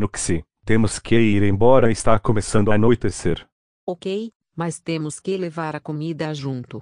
No que se, temos que ir embora está começando a anoitecer. Ok, mas temos que levar a comida junto.